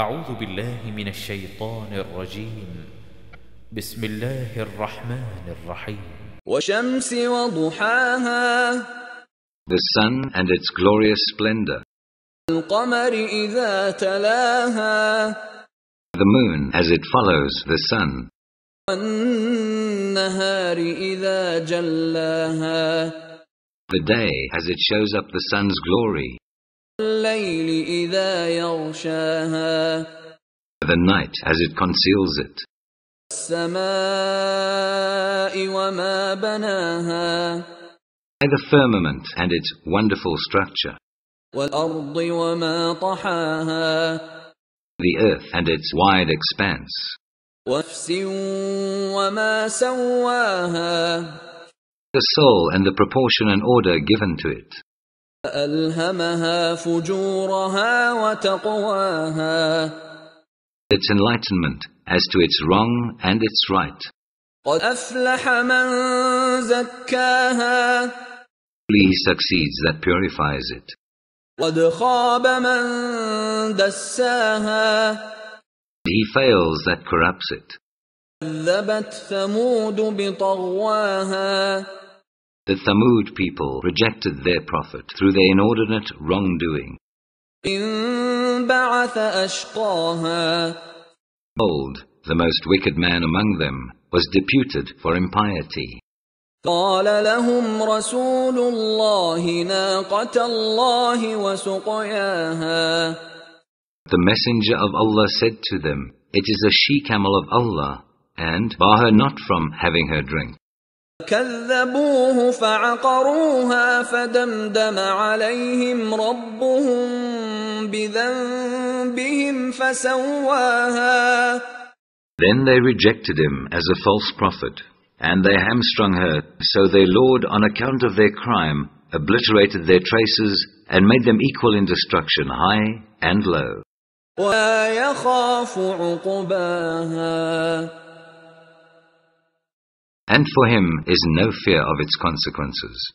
أعوذ بالله من الشيطان الرجيم بسم الله الرحمن الرحيم وشمس وضحاها The sun and its glorious splendor القمر إذا تلاها The moon as it follows the sun والنهار إذا جلاها The day as it shows up the sun's glory the night as it conceals it. By the firmament and its wonderful structure. The earth and its wide expanse. The soul and the proportion and order given to it. فألهمها فجورها وتقواها Its enlightenment as to its wrong and its right. قد أفلح من زكاها Only he succeeds that purifies it. قد خاب من دساها He fails that corrupts it. كذبت ثمود بطغواها The Thamud people rejected their prophet through their inordinate wrongdoing. Behold, the most wicked man among them was deputed for impiety. قال لهم رسول الله ناقة الله وسقياها The messenger of Allah said to them, It is a she-camel of Allah, and bar her not from having her drink. فعقروها فدمدم عليهم ربهم بذنبهم فسواها Then they rejected him as a false prophet, and they hamstrung her, so their Lord, on account of their crime, obliterated their traces and made them equal in destruction, high and low. وَيَخَافُ عُقْبَاهَا and for him is no fear of its consequences.